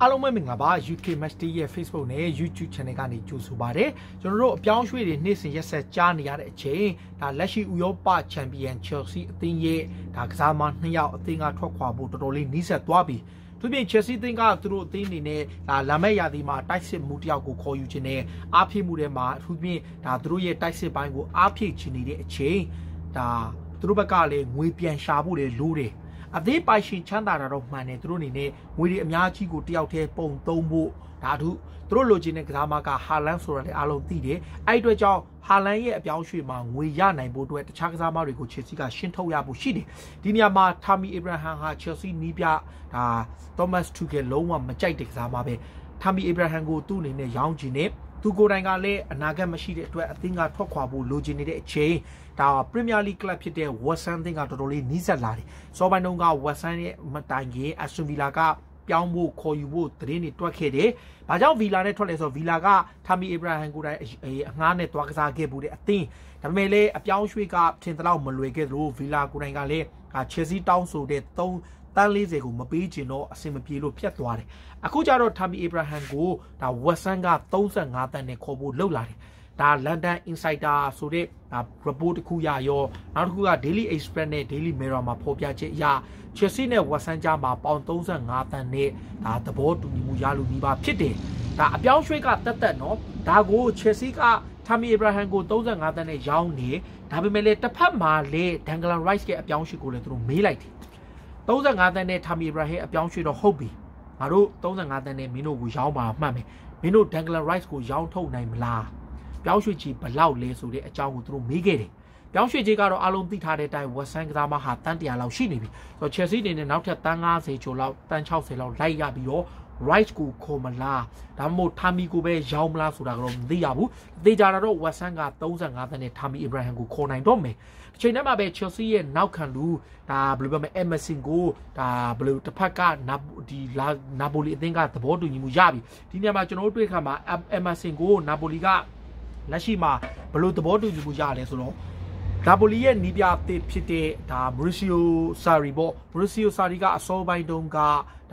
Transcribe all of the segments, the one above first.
အားလုံးပဲမင်္ဂလာပါ UK Master ရဲ့ Facebook နဲ့ YouTube Channel ကနေကြိုဆိုပါရစေကျွန်တော်တို့အပြောင်းရွှေ့တွေနေ့စဉ်ရက်ဆက်ကြားနေရတဲ့အချိန်ဒါလက်ရှိဥရောပ Champion Chelsea အသင်းရဲ့ဒါကစားမနှစ်ယောက်အသင်းကထွက်ခွာဖို့တော်တော်လေးနှိစက်သွားပြီသူပြင် Chelsea အသင်းကသူတို့အသင်းအနေနဲ့ဒါလာမယ့်ရာသီမှာတိုက်စစ်မှုတယောက်ကိုခေါ်ယူခြင်းနဲ့အားဖြည့်မှုတွေမှာအထူးဖြင့်ဒါသူတို့ရဲ့တိုက်စစ်ပိုင်းကိုအားဖြည့်ခြင်းနေတဲ့အချိန်ဒါသူတို့ဘက်ကလည်းငွေပြန်ရှာဖို့လည်းလိုတယ်အသေးပိုင်ရှင်ချမ်းသာတာတော့မှန်တယ်သူတို့အနေနဲ့ငွေတွေအများကြီးကိုတယောက်တည်းပုံသုံးဖို့ဒါတို့သူတို့လိုချင်တဲ့ကစားမကဟာလန်ဆိုတာလည်းအားလုံးသိတယ်အဲ့အတွက်ကြောင့်ဟာလန်ရဲ့အပြောင်းရွှေ့မှာငွေရနိုင်ဖို့အတွက်တခြားကစားမတွေကိုချယ်ဆီကရှင်းထုတ်ရဖို့ရှိတယ်ဒီနေရာမှာထာမီအေဗရာဟမ်ဟာချယ်ဆီနီးပြဒါသောမတ်ထူကယ်လုံးဝမကြိုက်တဲ့ကစားမပဲထာမီအေဗရာဟမ်ကိုသူ့အနေနဲ့ရောင်းချင်တယ်သူကိုယ်တိုင်ကလည်းအနာဂတ်မရှိတဲ့အတွက်အသင်းကထွက်ခွာဖို့လိုချင်နေတဲ့အချိန်ဒါပရီးမီးယားလိဂ်ကလပ်ဖြစ်တဲ့ West Ham အသင်းကတော်တော်လေးနီးစပ်လာတယ်။စောပိုင်းတုန်းက West Ham ရဲ့မတိုင်ခင် Aston Villa ကပြောင်းဖို့ခေါ်ယူဖို့သတင်းတွေတွက်ခဲ့တယ်။ဘာကြောင့် Villa နဲ့ထွက်လဲဆိုတော့ Villa က Tammy Abraham ကိုယ်တိုင်အငှားနဲ့တွားကစားခဲ့ဖို့တဲ့အသင်းဒါပေမဲ့လည်းအပြောင်းရွှေ့ကထင်သလောက်မလွယ်ခဲ့သလို Villa ကိုယ်တိုင်ကလည်း Chelsea တောင်းဆိုတဲ့3တန်း40ကိုမပေးချင်တော့အဆင်မပြေလို့ပြတ်သွားတယ်အခုကျတော့ Tammy Abraham ကိုဒါ Watson က35တန်းနဲ့ခေါ်ဖို့လှုပ်လာတယ်ဒါ London Insider ဆိုတဲ့ဒါ report တစ်ခုရရောနောက်တစ်ခုက Daily Express နဲ့ Daily Mirror မှာဖော်ပြချက်အရ Chelsea နဲ့ Watson ကြားမှာပေါင်35တန်းနဲ့ဒါသဘောတူညီမှုရလို့ပြီးပါဖြစ်တယ်ဒါအပြောင်းရွှေ့ကတက်တက်နော်ဒါကို Chelsea က Tammy Abraham ကို35တန်းနဲ့ရောင်းနေဒါပေမဲ့လည်းတစ်ဖက်မှာလည်း Dangla Rice ရဲ့အပြောင်းရွှေ့ကိုလည်းသူတို့မေးလိုက်တယ်35တန်းနဲ့ထာမီဘရာဟင်အပြောင်းရွှေ့တော့ဟုတ်ပြီငါတို့35တန်းနဲ့မင်းတို့ကိုရောင်းပါမှတ်မယ်မင်းတို့ဒန်ဂလာရိုက်စ်ကိုရောင်းထုတ်နိုင်မလားပြောင်းရွှေ့ချီဘလောက်လဲဆိုတဲ့အကြောင်းကိုသူတို့မေးခဲ့တယ်ပြောင်းရွှေ့ချီကတော့အလုံးသိထားတဲ့အတိုင်းဝက်ဆန်ကစားမဟာတန်100လောက်ရှိနေပြီဆိုတော့ချယ်ဆီအနေနဲ့နောက်ထပ်တန်50ကျော်လောက်တန်60လောက်လိုက်ရပြီးတော့ right ကိုခေါ်မလားဒါမှမဟုတ် Tammy ကိုပဲရောင်းမလားဆိုတာကတော့မသိရဘူးအသေးကြတာတော့ Watson က35သန်းနဲ့ Tammy Abraham ကိုခေါ်နိုင်တော့မယ်အချိန်တည်းမှာပဲ Chelsea ရဲ့နောက်ခံလူဒါဘယ်လိုပြောမလဲ Emerson ကိုဒါဘယ်လိုတစ်ဖက်ကဒီနာပိုလီအသင်းကသဘောတူညီမှုရပြီဒီနေရာမှာကျွန်တော်တို့တွေ့ခါမှာ Emerson ကိုနာပိုလီကလက်ရှိမှာဘယ်လိုသဘောတူညီမှုရလဲဆိုတော့နာပိုလီရဲ့နီးပြသစ်ဖြစ်တဲ့ဒါမရီစီယိုဆာရီပေါ့မရီစီယိုဆာရီကအစောပိုင်းတုန်းက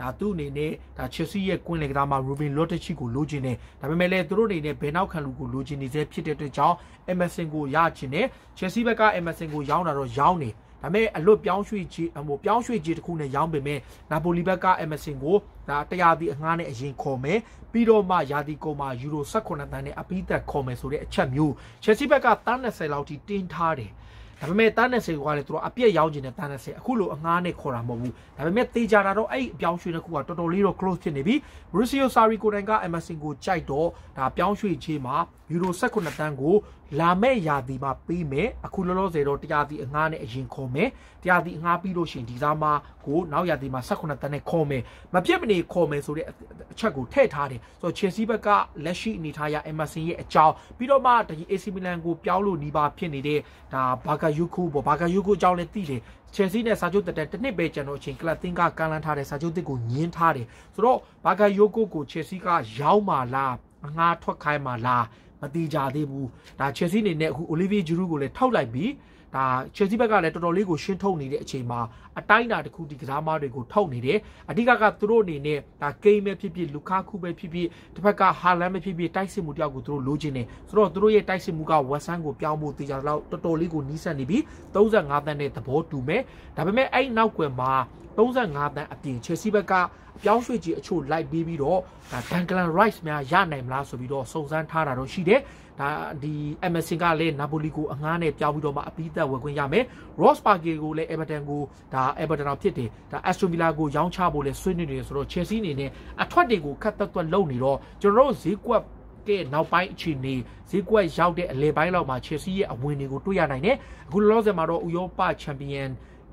ဒါသူ့အနေနဲ့ဒါချက်စီရဲ့ကွင်းလေကစားမှာရူဘင်လော့တချီကိုလိုချင်တယ်ဒါပေမဲ့လည်းသူတို့အနေနဲ့ဘယ်နောက်ခံလူကိုလိုချင်နေသေးဖြစ်တဲ့အတွက်ကြောင့်အမက်ဆင်ကိုရချင်တယ်ချက်စီဘက်ကအမက်ဆင်ကိုရောင်းတာတော့ရောင်းတယ်ဒါပေမဲ့အလွတ်ပြောင်းရွှေ့ခြေဟိုပြောင်းရွှေ့ခြေတစ်ခုနဲ့ရောင်းပေမဲ့နာပိုလီဘက်ကအမဆင်ကိုဒါတရားဒီအငှားနဲ့အရင်ခေါ်မယ်ပြီးတော့မှယာတီကိုမှယူရို18တန်းနဲ့အပိသက်ခေါ်မယ်ဆိုတဲ့အချက်မျိုးချက်စီဘက်ကတန်း20လောက်ထိတင်းထားတယ်ဒါပေမဲ့တန်း20ကလည်းသူတို့အပြည့်ရောက်ကျင်တဲ့တန်း20အခုလိုအငှားနဲ့ခေါ်တာမဟုတ်ဘူးဒါပေမဲ့တေးကြတာတော့အဲ့အပြောင်းရွှေ့တစ်ခုကတော်တော်လေးတော့ close ဖြစ်နေပြီ Mauricio Sarri ကိုတိုင်က Emerson ကိုကြိုက်တော့ဒါပြောင်းရွှေ့ချေးမှာ Euro 18တန်းကိုလာမယ့်ရာသီမှာပေးမယ်အခုလောလောဆယ်တော့တရားသီအငှားနဲ့အရင်ခေါ်မယ်တရားသီအငှားပြီးလို့ရှိရင်ဒီသားမကိုနောက်ရာသီမှာ18တန်းနဲ့ခေါ်မယ်မပြတ်မနေခေါ်မယ်ဆိုတဲ့အချက်ကိုထည့်ထားတယ်ဆိုတော့ Chelsea ဘက်ကလက်ရှိအနေထားရ Emerson ရဲ့အကြောင်းပြီးတော့မှဒီ AC Milan ကိုပြောင်းလို့နီးပါဖြစ်နေတဲ့ဒါ Bakayoko ပေါ့ Bakayoko အကြောင်းလည်းသိတယ် Chelsea နဲ့စာချုပ်တက်တဲ့တစ်နှစ်ပဲကျန်တော့အချိန် Club Think ကကန်လန်းထားတဲ့စာချုပ်တစ်ကိုညင်းထားတယ်ဆိုတော့ Bakayoko ကို Chelsea ကရောက်မှလားအငှားထွက်ခိုင်းမှလားမတိကြသေးဘူးဒါချယ်ဆီအနေနဲ့အခု Olivier Giroud ကိုလည်းထောက်လိုက်ပြီးဒါချယ်ဆီဘက်ကလည်းတော်တော်လေးကိုရှင်းထုတ်နေတဲ့အချိန်မှာအတိုင်းအတာတစ်ခုဒီကစားမတွေကိုထောက်နေတယ်အဓိကကသူတို့အနေနဲ့ဒါကိမ်းပဲဖြစ်ဖြစ်လူကာကူပဲဖြစ်ဖြစ်တစ်ဖက်ကဟာလန်ပဲဖြစ်ဖြစ်တိုက်စစ်မှုတယောက်ကိုသူတို့လိုချင်တယ်ဆိုတော့သူတို့ရဲ့တိုက်စစ်မှုကဝက်ဆန်ကိုပြောင်းဖို့တေချာတော့တော်တော်လေးကိုနီးစပ်နေပြီး35တန်းနဲ့သဘောတူမယ်ဒါပေမဲ့အဲ့နောက်ွယ်မှာ35တန်းအပြင် Chelsea ဘက်ကအပြောင်းရွှေ့ကြီးအချို့လိုက်ပြီးပြီးတော့ဒါ Declan Rice များရနိုင်မလားဆိုပြီးတော့စုံစမ်းထားတာတော့ရှိတယ်ဒါဒီ Emerson ကလည်း Napoli ကိုအငှားနဲ့ပြောင်းပြီးတော့မှအပိသက်ဝယ်ခွင့်ရမယ် Ross Parker ကိုလည်း Everton ကိုဒါ Everton တော့ဖြစ်တယ်ဒါ Aston Villa ကိုရောင်းချဖို့လည်းဆွေးနွေးနေတယ်ဆိုတော့ Chelsea အနေနဲ့အထွက်တွေကိုခက်သက်သွက်လုပ်နေတော့ကျွန်တော်တို့ဈေးကွက်ကဲနောက်ပိုင်းအခြေအနေဈေးကွက်ရောက်တဲ့အလဲပိုင်းလောက်မှာ Chelsea ရဲ့အဝင်တွေကိုတွေ့ရနိုင်တယ်အခုလောလောဆယ်မှာတော့ဥရောပချန်ပီယံ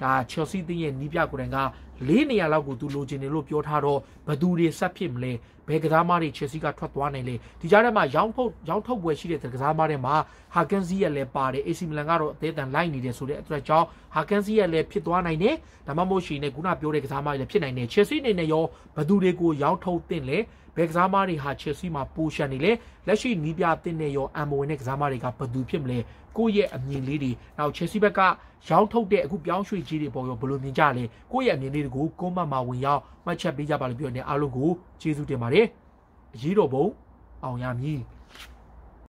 ဒါ Chelsea တင်းရဲ့နီးပြကိုယ်တိုင်က၄နေရာလောက်ကိုသူလိုချင်တယ်လို့ပြောထားတော့ဘသူတွေဆက်ဖြစ်မလဲဘယ်ကစားသမားတွေချယ်ဆီကထွက်သွားနိုင်လဲဒီကြားထဲမှာရောင်းထုတ်ရောင်းထုတ်ပွဲရှိတဲ့ကစားသမားတွေမှာဟာကင်စီရဲ့လည်းပါတယ် AC မီလန်ကတော့အသေးအံလိုက်နေတယ်ဆိုတဲ့အတွက်ကြောင့်ဟာကင်စီရဲ့လည်းဖြစ်သွားနိုင်တယ်ဒါမှမဟုတ်ရှိနေခုနပြောတဲ့ကစားသမားတွေလည်းဖြစ်နိုင်တယ်ချယ်ဆီအနေနဲ့ရောဘသူတွေကိုရောင်းထုတ်သင့်လဲဘယ်ကစားသမားတွေဟာ Chelsea မှာပိုရှန်နေလဲလက်ရှိနီးပြတင်နေရောအမ်မဝင်တဲ့ကစားသမားတွေကဘယ်သူဖြစ်မလဲကိုယ့်ရဲ့အမြင်လေးတွေနောက် Chelsea ဘက်ကရောင်းထုတ်တဲ့အခုပြောင်းရွှေ့ကြီးတွေပေါ်ရောဘယ်လိုမြင်ကြလဲကိုယ့်ရဲ့အမြင်လေးတွေကို comment မှာဝင်ရောက်မှတ်ချက်ပေးကြပါလို့ပြောနေအားလုံးကိုကျေးဇူးတင်ပါတယ်အရေးတော်ပုံအောင်ရမည်